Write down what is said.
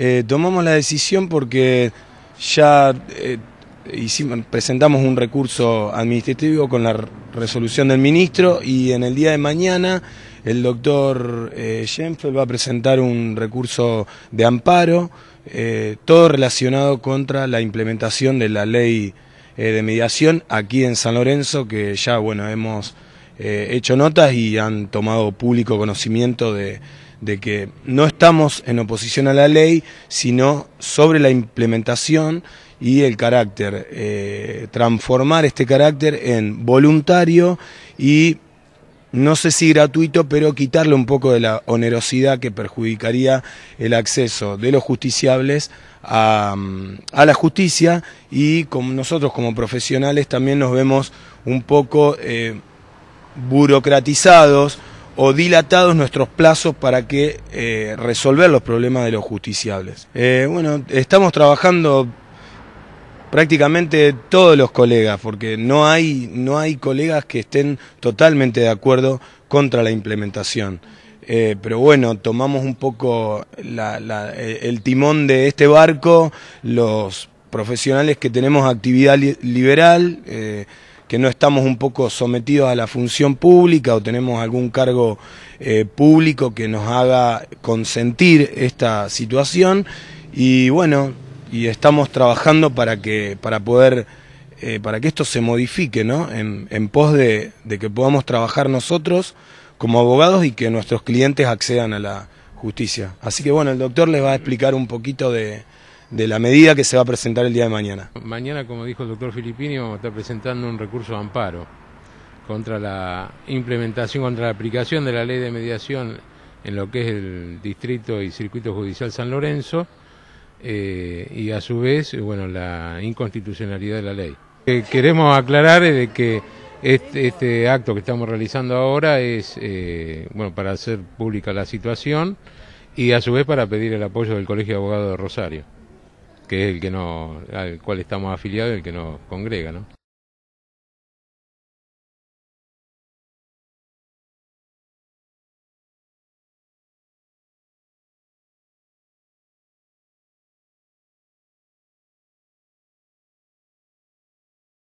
Eh, tomamos la decisión porque ya eh, presentamos un recurso administrativo con la resolución del ministro y en el día de mañana el doctor eh, va a presentar un recurso de amparo, eh, todo relacionado contra la implementación de la ley de mediación aquí en San Lorenzo, que ya bueno hemos hecho notas y han tomado público conocimiento de de que no estamos en oposición a la ley, sino sobre la implementación y el carácter, eh, transformar este carácter en voluntario y no sé si gratuito, pero quitarle un poco de la onerosidad que perjudicaría el acceso de los justiciables a, mm, la justicia y como nosotros como profesionales también nos vemos un poco eh, burocratizados o dilatados nuestros plazos para que eh, resolver los problemas de los justiciables. Eh, bueno, estamos trabajando prácticamente todos los colegas, porque no hay, no hay colegas que estén totalmente de acuerdo contra la implementación. Eh, pero bueno, tomamos un poco el timón de este barco, los profesionales que tenemos actividad liberal, que no estamos un poco sometidos a la función pública o tenemos algún cargo eh, público que nos haga consentir esta situación y bueno, y estamos trabajando para que para poder eh, para que esto se modifique, ¿no? En, pos de que podamos trabajar nosotros como abogados y que nuestros clientes accedan a la justicia. Así que bueno, el doctor les va a explicar un poquito de, de la medida que se va a presentar el día de mañana. Mañana, como dijo el doctor Filippini, vamos a estar presentando un recurso de amparo contra la implementación, contra la aplicación de la ley de mediación en lo que es el distrito y circuito judicial San Lorenzo eh, y a su vez, bueno, la inconstitucionalidad de la ley. queremos aclarar de que este, acto que estamos realizando ahora es, eh, bueno, para hacer pública la situación y a su vez para pedir el apoyo del Colegio de Abogados de Rosario que es el que no, al cual estamos afiliados y el que nos congrega, ¿no?